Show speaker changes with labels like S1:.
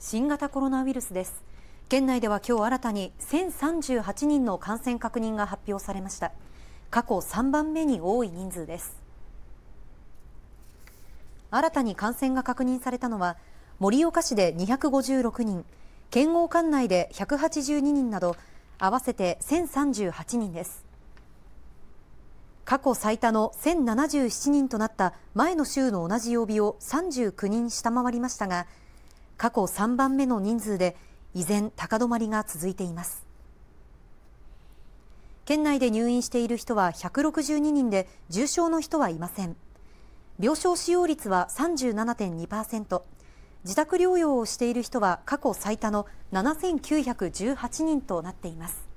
S1: 新型コロナウイルスです県内では今日新たに1038人の感染確認が発表されました過去3番目に多い人数です新たに感染が確認されたのは盛岡市で256人県央管内で182人など合わせて1038人です過去最多の1077人となった前の週の同じ曜日を39人下回りましたが過去3番目の人数で依然高止まりが続いています県内で入院している人は162人で重症の人はいません病床使用率は37.2%自宅療養をしている人は過去最多の7918人となっています